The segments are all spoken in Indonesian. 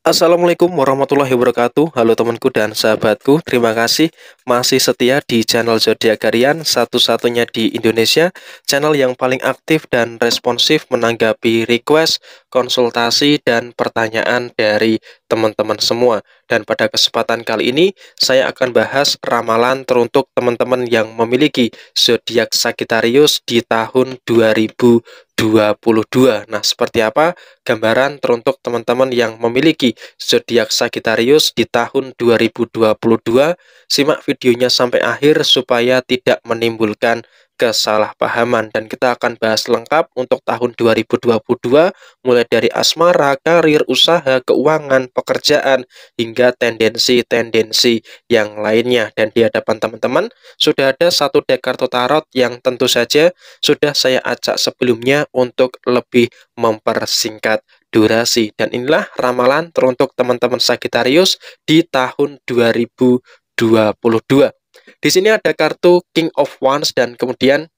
Assalamualaikum warahmatullahi wabarakatuh Halo temanku dan sahabatku Terima kasih masih setia di channel Zodiac Karian Satu-satunya di Indonesia Channel yang paling aktif dan responsif menanggapi request, konsultasi, dan pertanyaan dari teman-teman semua Dan pada kesempatan kali ini Saya akan bahas ramalan teruntuk teman-teman yang memiliki zodiak Sagittarius di tahun 2020 22. Nah, seperti apa gambaran teruntuk teman-teman yang memiliki zodiak Sagittarius di tahun 2022? Simak videonya sampai akhir supaya tidak menimbulkan kesalahpahaman dan kita akan bahas lengkap untuk tahun 2022 mulai dari asmara, karir, usaha, keuangan, pekerjaan hingga tendensi-tendensi yang lainnya dan di hadapan teman-teman sudah ada satu deck kartu tarot yang tentu saja sudah saya acak sebelumnya untuk lebih mempersingkat durasi dan inilah ramalan teruntuk teman-teman Sagittarius di tahun 2022. Di sini ada kartu King of Wands dan kemudian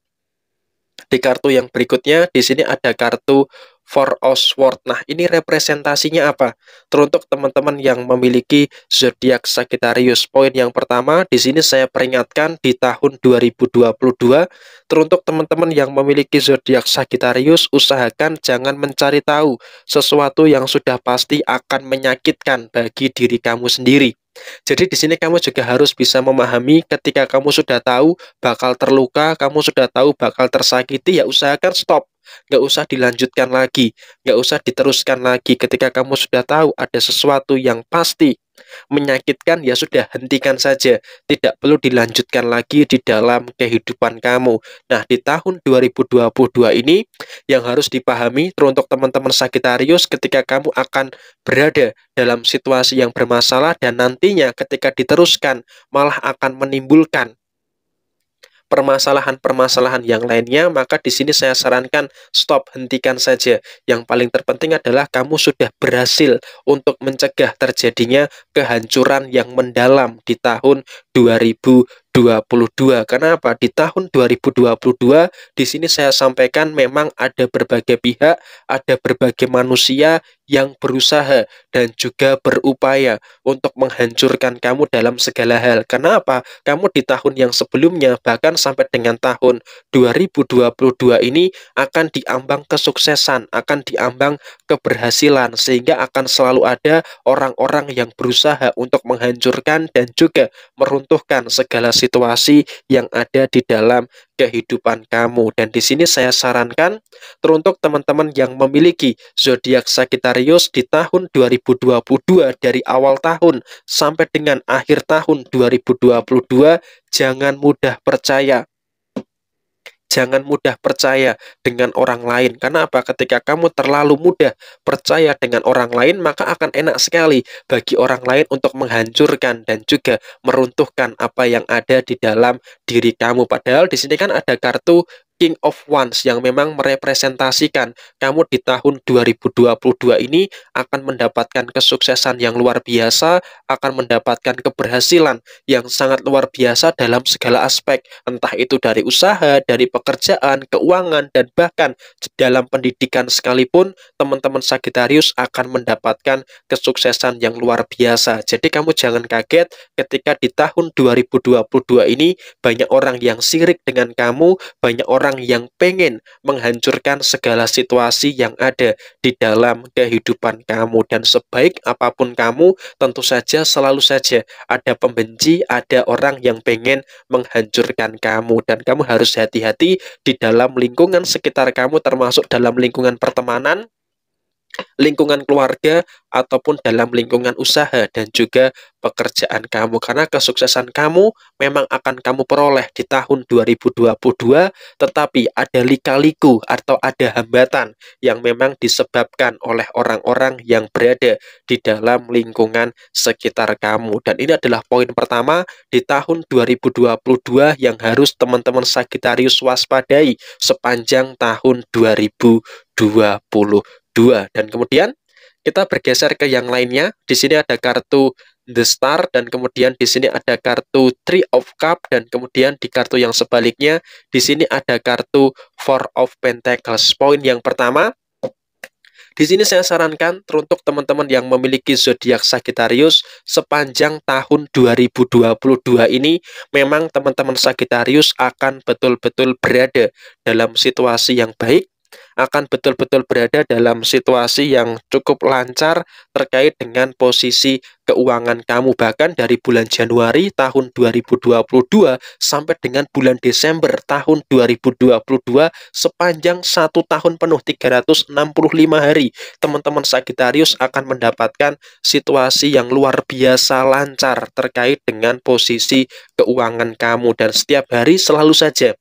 di kartu yang berikutnya di sini ada kartu Four of Swords. Nah, ini representasinya apa? Teruntuk teman-teman yang memiliki zodiak Sagittarius. Poin yang pertama di sini saya peringatkan di tahun 2022 teruntuk teman-teman yang memiliki zodiak Sagittarius usahakan jangan mencari tahu sesuatu yang sudah pasti akan menyakitkan bagi diri kamu sendiri. Jadi di sini kamu juga harus bisa memahami ketika kamu sudah tahu bakal terluka, kamu sudah tahu bakal tersakiti, ya usahakan stop. Nggak usah dilanjutkan lagi, nggak usah diteruskan lagi ketika kamu sudah tahu ada sesuatu yang pasti menyakitkan ya sudah hentikan saja tidak perlu dilanjutkan lagi di dalam kehidupan kamu nah di tahun 2022 ini yang harus dipahami teruntuk teman-teman Sagitarius ketika kamu akan berada dalam situasi yang bermasalah dan nantinya ketika diteruskan malah akan menimbulkan permasalahan-permasalahan yang lainnya, maka di sini saya sarankan stop, hentikan saja. Yang paling terpenting adalah kamu sudah berhasil untuk mencegah terjadinya kehancuran yang mendalam di tahun 2022. Karena Di tahun 2022 di sini saya sampaikan memang ada berbagai pihak, ada berbagai manusia yang berusaha dan juga berupaya untuk menghancurkan kamu dalam segala hal. Kenapa? Kamu di tahun yang sebelumnya bahkan sampai dengan tahun 2022 ini akan diambang kesuksesan, akan diambang keberhasilan sehingga akan selalu ada orang-orang yang berusaha untuk menghancurkan dan juga meruntuhkan meruntuhkan segala situasi yang ada di dalam kehidupan kamu. Dan di sini saya sarankan teruntuk teman-teman yang memiliki zodiak Sagittarius di tahun 2022 dari awal tahun sampai dengan akhir tahun 2022 jangan mudah percaya jangan mudah percaya dengan orang lain. Karena apa? Ketika kamu terlalu mudah percaya dengan orang lain, maka akan enak sekali bagi orang lain untuk menghancurkan dan juga meruntuhkan apa yang ada di dalam diri kamu. Padahal di sini kan ada kartu King of Wands yang memang merepresentasikan kamu di tahun 2022 ini akan mendapatkan kesuksesan yang luar biasa, akan mendapatkan keberhasilan yang sangat luar biasa dalam segala aspek, entah itu dari usaha, dari pekerjaan, keuangan, dan bahkan dalam pendidikan sekalipun, teman-teman Sagittarius akan mendapatkan kesuksesan yang luar biasa. Jadi kamu jangan kaget ketika di tahun 2022 ini banyak orang yang sirik dengan kamu, banyak orang orang yang pengen menghancurkan segala situasi yang ada di dalam kehidupan kamu. Dan sebaik apapun kamu, tentu saja selalu saja ada pembenci, ada orang yang pengen menghancurkan kamu. Dan kamu harus hati-hati di dalam lingkungan sekitar kamu, termasuk dalam lingkungan pertemanan, lingkungan keluarga ataupun dalam lingkungan usaha dan juga pekerjaan kamu karena kesuksesan kamu memang akan kamu peroleh di tahun 2022 tetapi ada lika-liku atau ada hambatan yang memang disebabkan oleh orang-orang yang berada di dalam lingkungan sekitar kamu dan ini adalah poin pertama di tahun 2022 yang harus teman-teman Sagittarius waspadai sepanjang tahun 2022 dua dan kemudian kita bergeser ke yang lainnya. Di sini ada kartu The Star dan kemudian di sini ada kartu Three of Cup dan kemudian di kartu yang sebaliknya di sini ada kartu Four of Pentacles. Poin yang pertama di sini saya sarankan teruntuk teman-teman yang memiliki zodiak Sagittarius sepanjang tahun 2022 ini memang teman-teman Sagittarius akan betul-betul berada dalam situasi yang baik akan betul-betul berada dalam situasi yang cukup lancar terkait dengan posisi keuangan kamu bahkan dari bulan Januari tahun 2022 sampai dengan bulan Desember tahun 2022 sepanjang satu tahun penuh 365 hari teman-teman Sagittarius akan mendapatkan situasi yang luar biasa lancar terkait dengan posisi keuangan kamu dan setiap hari selalu saja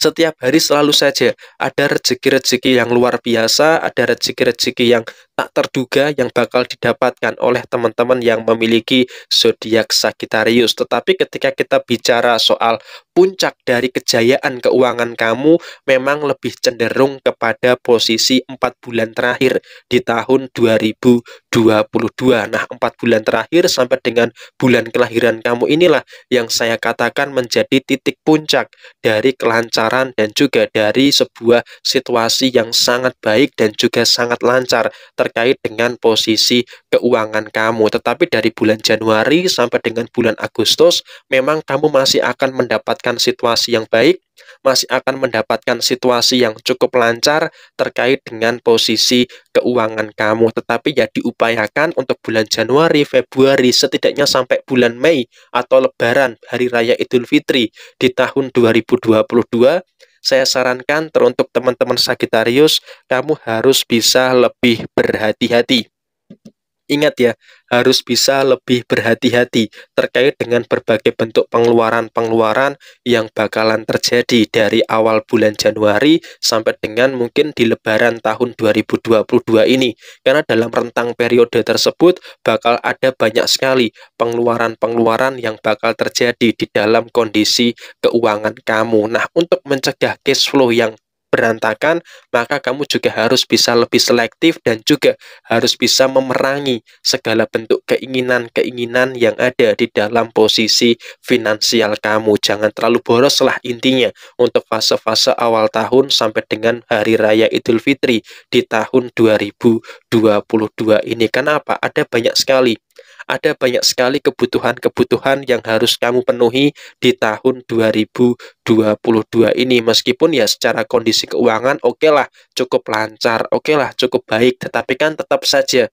setiap hari selalu saja ada rezeki-rezeki yang luar biasa, ada rezeki-rezeki yang tak terduga yang bakal didapatkan oleh teman-teman yang memiliki zodiak Sagittarius. Tetapi ketika kita bicara soal puncak dari kejayaan keuangan kamu memang lebih cenderung kepada posisi 4 bulan terakhir di tahun 2022. Nah, 4 bulan terakhir sampai dengan bulan kelahiran kamu inilah yang saya katakan menjadi titik puncak dari kelancaran dan juga dari sebuah situasi yang sangat baik dan juga sangat lancar terkait dengan posisi keuangan kamu. Tetapi dari bulan Januari sampai dengan bulan Agustus, memang kamu masih akan mendapatkan situasi yang baik, masih akan mendapatkan situasi yang cukup lancar terkait dengan posisi keuangan kamu. Tetapi ya diupayakan untuk bulan Januari, Februari, setidaknya sampai bulan Mei atau Lebaran, Hari Raya Idul Fitri di tahun 2022, saya sarankan teruntuk teman-teman Sagitarius, kamu harus bisa lebih berhati-hati. Ingat ya, harus bisa lebih berhati-hati terkait dengan berbagai bentuk pengeluaran-pengeluaran yang bakalan terjadi dari awal bulan Januari sampai dengan mungkin di lebaran tahun 2022 ini. Karena dalam rentang periode tersebut bakal ada banyak sekali pengeluaran-pengeluaran yang bakal terjadi di dalam kondisi keuangan kamu. Nah, untuk mencegah cash flow yang berantakan, maka kamu juga harus bisa lebih selektif dan juga harus bisa memerangi segala bentuk keinginan-keinginan yang ada di dalam posisi finansial kamu. Jangan terlalu boros lah intinya untuk fase-fase awal tahun sampai dengan hari raya Idul Fitri di tahun 2022 ini. Kenapa? Ada banyak sekali ada banyak sekali kebutuhan-kebutuhan yang harus kamu penuhi di tahun 2022 ini. Meskipun ya secara kondisi keuangan oke okay lah cukup lancar, oke okay lah cukup baik, tetapi kan tetap saja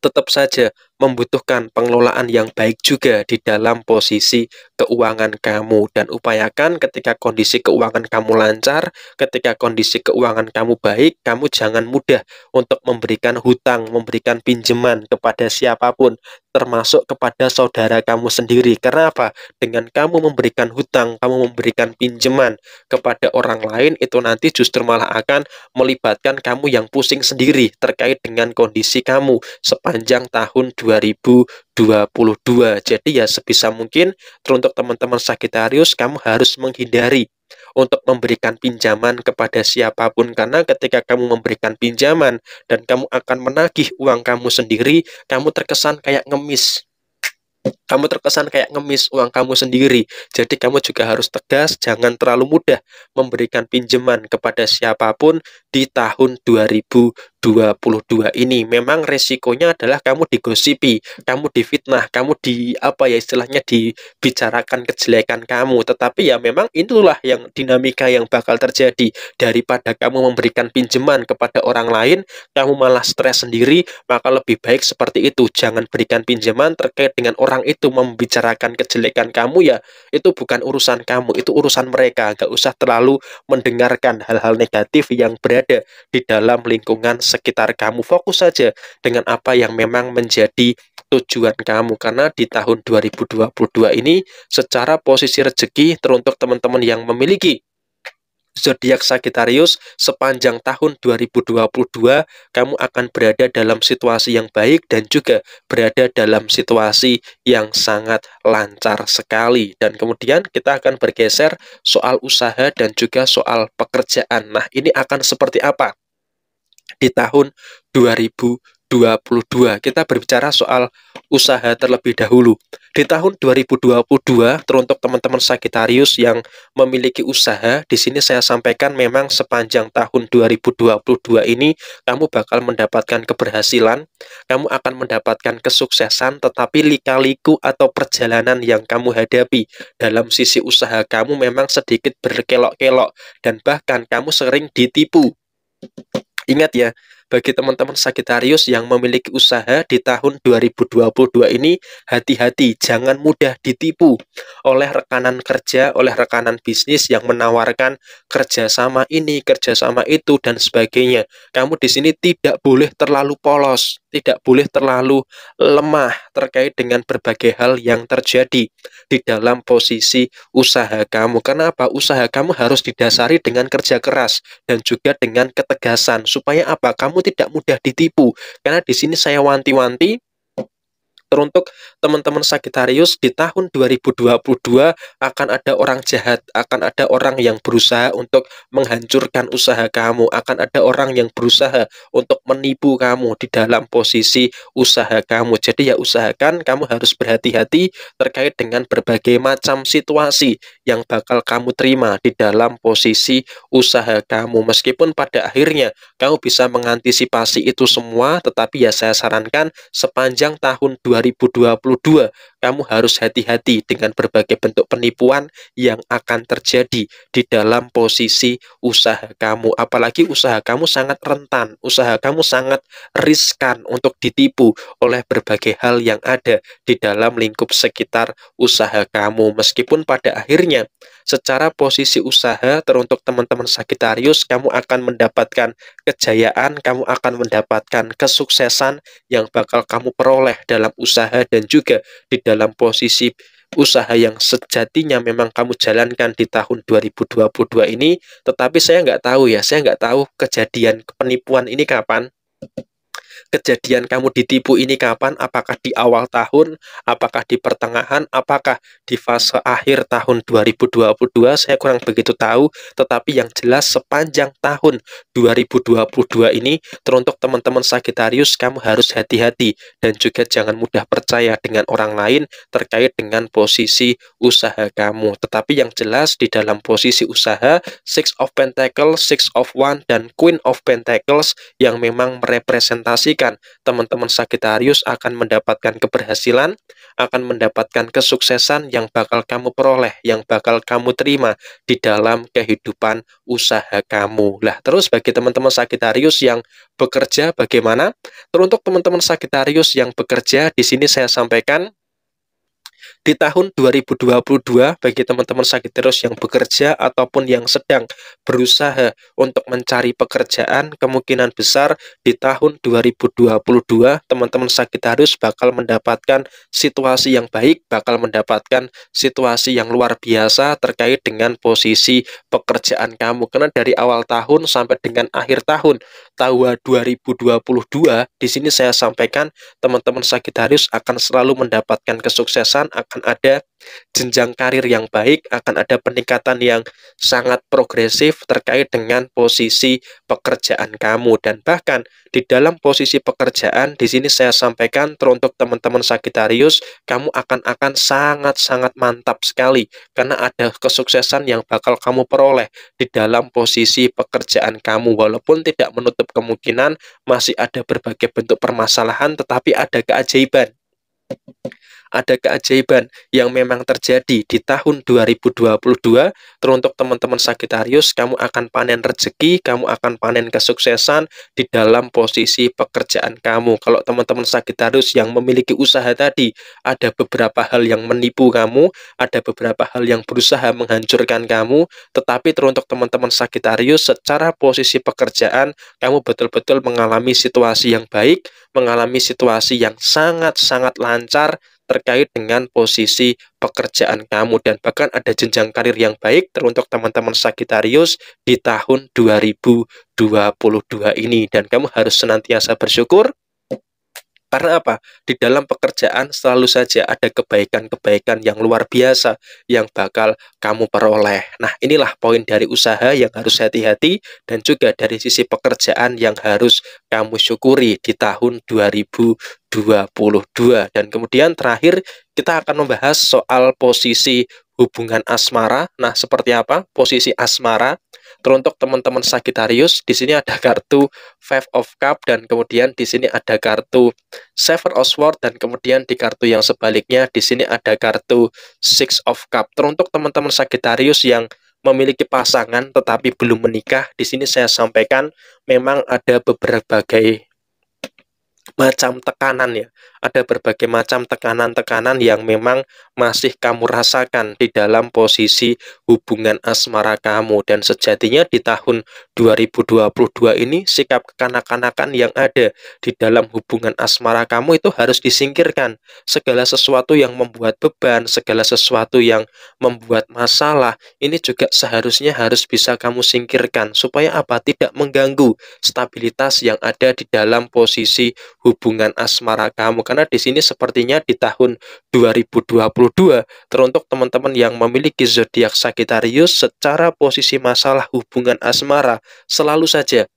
tetap saja membutuhkan pengelolaan yang baik juga di dalam posisi keuangan kamu dan upayakan ketika kondisi keuangan kamu lancar, ketika kondisi keuangan kamu baik, kamu jangan mudah untuk memberikan hutang, memberikan pinjaman kepada siapapun, termasuk kepada saudara kamu sendiri. Kenapa? Dengan kamu memberikan hutang, kamu memberikan pinjaman kepada orang lain itu nanti justru malah akan melibatkan kamu yang pusing sendiri terkait dengan kondisi kamu sepanjang tahun 2020 2022. Jadi ya sebisa mungkin teruntuk teman-teman Sagittarius kamu harus menghindari untuk memberikan pinjaman kepada siapapun karena ketika kamu memberikan pinjaman dan kamu akan menagih uang kamu sendiri, kamu terkesan kayak ngemis. Kamu terkesan kayak ngemis uang kamu sendiri. Jadi kamu juga harus tegas, jangan terlalu mudah memberikan pinjaman kepada siapapun di tahun 2000 2022 ini memang resikonya adalah kamu digosipi, kamu difitnah, kamu di apa ya istilahnya dibicarakan kejelekan kamu. Tetapi ya memang itulah yang dinamika yang bakal terjadi daripada kamu memberikan pinjaman kepada orang lain, kamu malah stres sendiri, maka lebih baik seperti itu. Jangan berikan pinjaman terkait dengan orang itu membicarakan kejelekan kamu ya. Itu bukan urusan kamu, itu urusan mereka. Gak usah terlalu mendengarkan hal-hal negatif yang berada di dalam lingkungan sekitar kamu. Fokus saja dengan apa yang memang menjadi tujuan kamu karena di tahun 2022 ini secara posisi rezeki teruntuk teman-teman yang memiliki zodiak Sagittarius sepanjang tahun 2022 kamu akan berada dalam situasi yang baik dan juga berada dalam situasi yang sangat lancar sekali dan kemudian kita akan bergeser soal usaha dan juga soal pekerjaan. Nah, ini akan seperti apa? di tahun 2022. Kita berbicara soal usaha terlebih dahulu. Di tahun 2022, teruntuk teman-teman Sagittarius yang memiliki usaha, di sini saya sampaikan memang sepanjang tahun 2022 ini, kamu bakal mendapatkan keberhasilan, kamu akan mendapatkan kesuksesan, tetapi lika-liku atau perjalanan yang kamu hadapi dalam sisi usaha kamu memang sedikit berkelok-kelok, dan bahkan kamu sering ditipu Ingat ya, bagi teman-teman Sagitarius yang memiliki usaha di tahun 2022 ini, hati-hati, jangan mudah ditipu oleh rekanan kerja, oleh rekanan bisnis yang menawarkan kerjasama ini, kerjasama itu, dan sebagainya. Kamu di sini tidak boleh terlalu polos tidak boleh terlalu lemah terkait dengan berbagai hal yang terjadi di dalam posisi usaha kamu. Kenapa? Usaha kamu harus didasari dengan kerja keras dan juga dengan ketegasan supaya apa? Kamu tidak mudah ditipu. Karena di sini saya wanti-wanti teruntuk teman-teman Sagittarius di tahun 2022 akan ada orang jahat, akan ada orang yang berusaha untuk menghancurkan usaha kamu, akan ada orang yang berusaha untuk menipu kamu di dalam posisi usaha kamu. Jadi ya usahakan kamu harus berhati-hati terkait dengan berbagai macam situasi yang bakal kamu terima di dalam posisi usaha kamu. Meskipun pada akhirnya kamu bisa mengantisipasi itu semua, tetapi ya saya sarankan sepanjang tahun 2022 2022, kamu harus hati-hati dengan berbagai bentuk penipuan yang akan terjadi di dalam posisi usaha kamu. Apalagi usaha kamu sangat rentan, usaha kamu sangat riskan untuk ditipu oleh berbagai hal yang ada di dalam lingkup sekitar usaha kamu. Meskipun pada akhirnya secara posisi usaha teruntuk teman-teman Sagittarius kamu akan mendapatkan kejayaan, kamu akan mendapatkan kesuksesan yang bakal kamu peroleh dalam usaha usaha dan juga di dalam posisi usaha yang sejatinya memang kamu jalankan di tahun 2022 ini, tetapi saya nggak tahu ya, saya nggak tahu kejadian penipuan ini kapan kejadian kamu ditipu ini kapan? Apakah di awal tahun? Apakah di pertengahan? Apakah di fase akhir tahun 2022? Saya kurang begitu tahu, tetapi yang jelas sepanjang tahun 2022 ini teruntuk teman-teman Sagittarius kamu harus hati-hati dan juga jangan mudah percaya dengan orang lain terkait dengan posisi usaha kamu. Tetapi yang jelas di dalam posisi usaha Six of Pentacles, Six of One dan Queen of Pentacles yang memang merepresentasi pastikan teman-teman Sagittarius akan mendapatkan keberhasilan, akan mendapatkan kesuksesan yang bakal kamu peroleh, yang bakal kamu terima di dalam kehidupan usaha kamu. Lah, terus bagi teman-teman Sagittarius yang bekerja bagaimana? Teruntuk teman-teman Sagittarius yang bekerja di sini saya sampaikan di tahun 2022 bagi teman-teman Sagitarius yang bekerja ataupun yang sedang berusaha untuk mencari pekerjaan kemungkinan besar di tahun 2022 teman-teman Sagitarius bakal mendapatkan situasi yang baik bakal mendapatkan situasi yang luar biasa terkait dengan posisi pekerjaan kamu karena dari awal tahun sampai dengan akhir tahun tahun 2022 di sini saya sampaikan teman-teman Sagitarius akan selalu mendapatkan kesuksesan akan ada jenjang karir yang baik, akan ada peningkatan yang sangat progresif terkait dengan posisi pekerjaan kamu dan bahkan di dalam posisi pekerjaan di sini saya sampaikan teruntuk teman-teman Sagittarius, kamu akan akan sangat-sangat mantap sekali karena ada kesuksesan yang bakal kamu peroleh di dalam posisi pekerjaan kamu walaupun tidak menutup kemungkinan masih ada berbagai bentuk permasalahan tetapi ada keajaiban ada keajaiban yang memang terjadi di tahun 2022 teruntuk teman-teman Sagitarius kamu akan panen rezeki kamu akan panen kesuksesan di dalam posisi pekerjaan kamu kalau teman-teman Sagitarius yang memiliki usaha tadi ada beberapa hal yang menipu kamu ada beberapa hal yang berusaha menghancurkan kamu tetapi teruntuk teman-teman Sagitarius secara posisi pekerjaan kamu betul-betul mengalami situasi yang baik mengalami situasi yang sangat-sangat lancar terkait dengan posisi pekerjaan kamu dan bahkan ada jenjang karir yang baik teruntuk teman-teman Sagittarius di tahun 2022 ini dan kamu harus senantiasa bersyukur karena apa? Di dalam pekerjaan selalu saja ada kebaikan-kebaikan yang luar biasa yang bakal kamu peroleh. Nah, inilah poin dari usaha yang harus hati-hati dan juga dari sisi pekerjaan yang harus kamu syukuri di tahun 2022. Dan kemudian terakhir kita akan membahas soal posisi hubungan asmara. Nah, seperti apa posisi asmara? Teruntuk teman-teman Sagittarius, di sini ada kartu Five of Cup dan kemudian di sini ada kartu Seven of Sword dan kemudian di kartu yang sebaliknya di sini ada kartu Six of Cup. Teruntuk teman-teman Sagittarius yang memiliki pasangan tetapi belum menikah, di sini saya sampaikan memang ada beberapa macam tekanan ya. Ada berbagai macam tekanan-tekanan yang memang masih kamu rasakan di dalam posisi hubungan asmara kamu. Dan sejatinya di tahun 2022 ini sikap kekanak-kanakan yang ada di dalam hubungan asmara kamu itu harus disingkirkan. Segala sesuatu yang membuat beban, segala sesuatu yang membuat masalah, ini juga seharusnya harus bisa kamu singkirkan. Supaya apa? Tidak mengganggu stabilitas yang ada di dalam posisi hubungan hubungan asmara kamu karena di sini sepertinya di tahun 2022 teruntuk teman-teman yang memiliki zodiak Sagittarius secara posisi masalah hubungan asmara selalu saja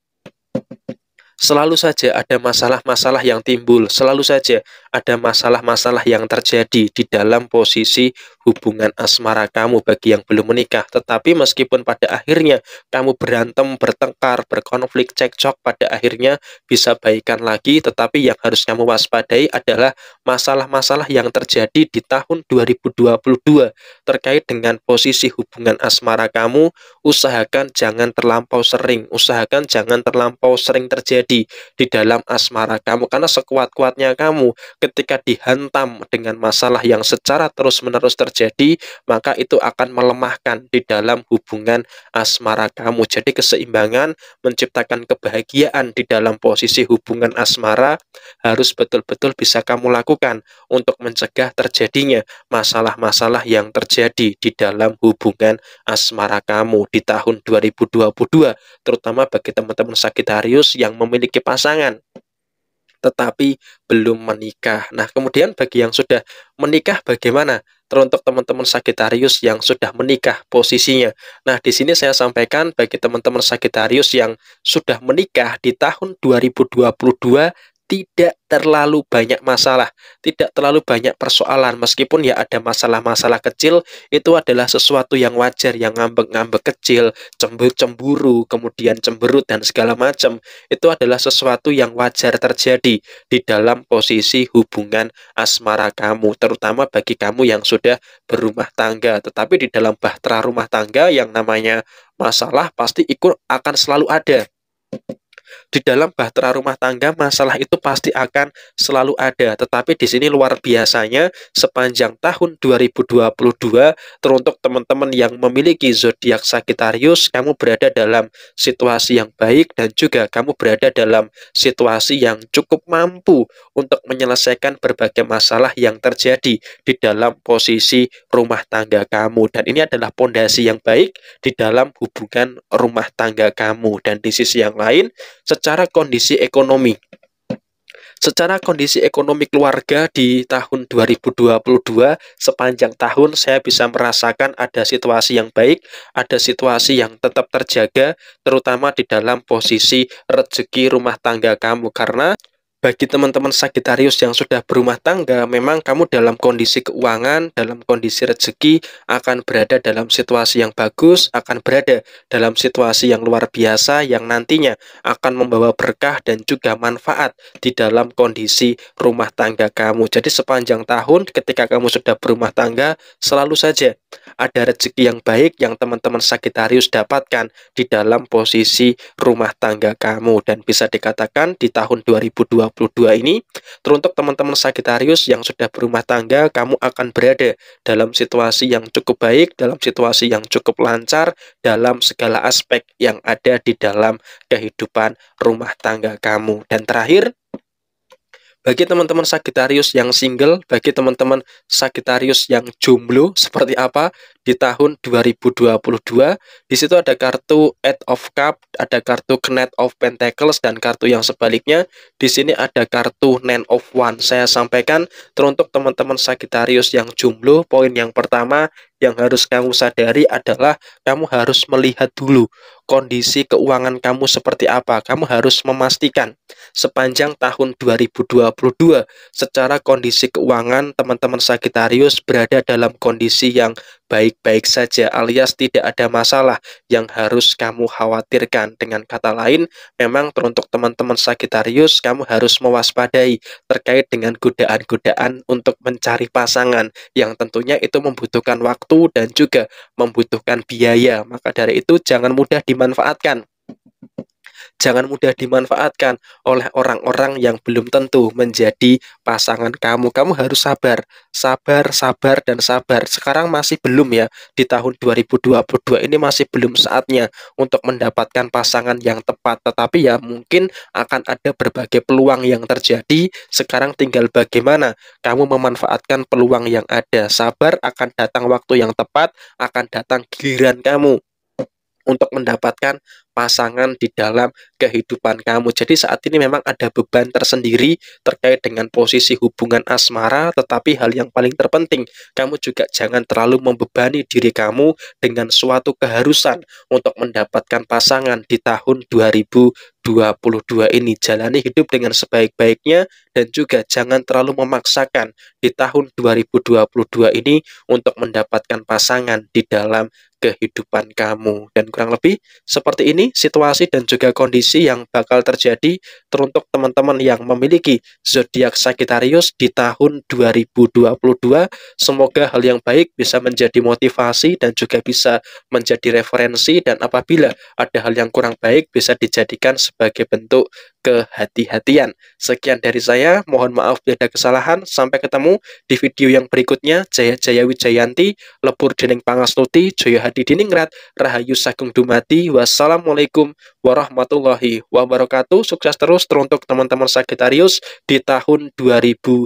selalu saja ada masalah-masalah yang timbul, selalu saja ada masalah-masalah yang terjadi di dalam posisi hubungan asmara kamu bagi yang belum menikah. Tetapi meskipun pada akhirnya kamu berantem, bertengkar, berkonflik, cekcok, pada akhirnya bisa baikan lagi. Tetapi yang harus kamu waspadai adalah masalah-masalah yang terjadi di tahun 2022 terkait dengan posisi hubungan asmara kamu. Usahakan jangan terlampau sering, usahakan jangan terlampau sering terjadi di dalam asmara kamu karena sekuat-kuatnya kamu ketika dihantam dengan masalah yang secara terus-menerus terjadi, maka itu akan melemahkan di dalam hubungan asmara kamu. Jadi keseimbangan menciptakan kebahagiaan di dalam posisi hubungan asmara harus betul-betul bisa kamu lakukan untuk mencegah terjadinya masalah-masalah yang terjadi di dalam hubungan asmara kamu di tahun 2022, terutama bagi teman-teman Sagittarius yang memiliki pasangan tetapi belum menikah. Nah, kemudian bagi yang sudah menikah bagaimana? Teruntuk teman-teman Sagitarius yang sudah menikah posisinya. Nah, di sini saya sampaikan bagi teman-teman Sagitarius yang sudah menikah di tahun 2022 tidak terlalu banyak masalah, tidak terlalu banyak persoalan meskipun ya ada masalah-masalah kecil itu adalah sesuatu yang wajar yang ngambek-ngambek kecil, cemburu-cemburu, kemudian cemberut dan segala macam itu adalah sesuatu yang wajar terjadi di dalam posisi hubungan asmara kamu terutama bagi kamu yang sudah berumah tangga tetapi di dalam bahtera rumah tangga yang namanya masalah pasti ikut akan selalu ada di dalam bahtera rumah tangga masalah itu pasti akan selalu ada. Tetapi di sini luar biasanya sepanjang tahun 2022 teruntuk teman-teman yang memiliki zodiak Sagittarius, kamu berada dalam situasi yang baik dan juga kamu berada dalam situasi yang cukup mampu untuk menyelesaikan berbagai masalah yang terjadi di dalam posisi rumah tangga kamu dan ini adalah pondasi yang baik di dalam hubungan rumah tangga kamu dan di sisi yang lain secara kondisi ekonomi. Secara kondisi ekonomi keluarga di tahun 2022 sepanjang tahun saya bisa merasakan ada situasi yang baik, ada situasi yang tetap terjaga terutama di dalam posisi rezeki rumah tangga kamu karena bagi teman-teman Sagitarius yang sudah berumah tangga, memang kamu dalam kondisi keuangan, dalam kondisi rezeki akan berada dalam situasi yang bagus, akan berada dalam situasi yang luar biasa yang nantinya akan membawa berkah dan juga manfaat di dalam kondisi rumah tangga kamu. Jadi sepanjang tahun ketika kamu sudah berumah tangga, selalu saja ada rezeki yang baik yang teman-teman Sagitarius dapatkan di dalam posisi rumah tangga kamu dan bisa dikatakan di tahun 2020 2022 ini, teruntuk teman-teman Sagittarius yang sudah berumah tangga, kamu akan berada dalam situasi yang cukup baik, dalam situasi yang cukup lancar, dalam segala aspek yang ada di dalam kehidupan rumah tangga kamu. Dan terakhir, bagi teman-teman Sagittarius yang single, bagi teman-teman Sagittarius yang jomblo, seperti apa? di tahun 2022. Di situ ada kartu Eight of Cup, ada kartu Knight of Pentacles dan kartu yang sebaliknya. Di sini ada kartu Nine of One. Saya sampaikan teruntuk teman-teman Sagittarius yang jumlah poin yang pertama yang harus kamu sadari adalah kamu harus melihat dulu kondisi keuangan kamu seperti apa. Kamu harus memastikan sepanjang tahun 2022 secara kondisi keuangan teman-teman Sagittarius berada dalam kondisi yang baik-baik saja alias tidak ada masalah yang harus kamu khawatirkan. Dengan kata lain, memang teruntuk teman-teman Sagitarius, kamu harus mewaspadai terkait dengan godaan-godaan untuk mencari pasangan yang tentunya itu membutuhkan waktu dan juga membutuhkan biaya. Maka dari itu jangan mudah dimanfaatkan jangan mudah dimanfaatkan oleh orang-orang yang belum tentu menjadi pasangan kamu. Kamu harus sabar, sabar, sabar, dan sabar. Sekarang masih belum ya, di tahun 2022 ini masih belum saatnya untuk mendapatkan pasangan yang tepat. Tetapi ya mungkin akan ada berbagai peluang yang terjadi. Sekarang tinggal bagaimana kamu memanfaatkan peluang yang ada. Sabar akan datang waktu yang tepat, akan datang giliran kamu untuk mendapatkan pasangan di dalam kehidupan kamu. Jadi saat ini memang ada beban tersendiri terkait dengan posisi hubungan asmara, tetapi hal yang paling terpenting, kamu juga jangan terlalu membebani diri kamu dengan suatu keharusan untuk mendapatkan pasangan di tahun 2022 ini jalani hidup dengan sebaik-baiknya dan juga jangan terlalu memaksakan di tahun 2022 ini untuk mendapatkan pasangan di dalam kehidupan kamu dan kurang lebih seperti ini ini, situasi dan juga kondisi yang bakal terjadi teruntuk teman-teman yang memiliki zodiak Sagittarius di tahun 2022. Semoga hal yang baik bisa menjadi motivasi dan juga bisa menjadi referensi dan apabila ada hal yang kurang baik bisa dijadikan sebagai bentuk kehati-hatian. Sekian dari saya, mohon maaf bila ada kesalahan. Sampai ketemu di video yang berikutnya. Jaya Jaya Wijayanti, Lebur Dening Pangastuti, Joyo Hadi Diningrat, Rahayu Sagung Dumati. Wassalamualaikum warahmatullahi wabarakatuh. Sukses terus teruntuk teman-teman Sagittarius di tahun 2022.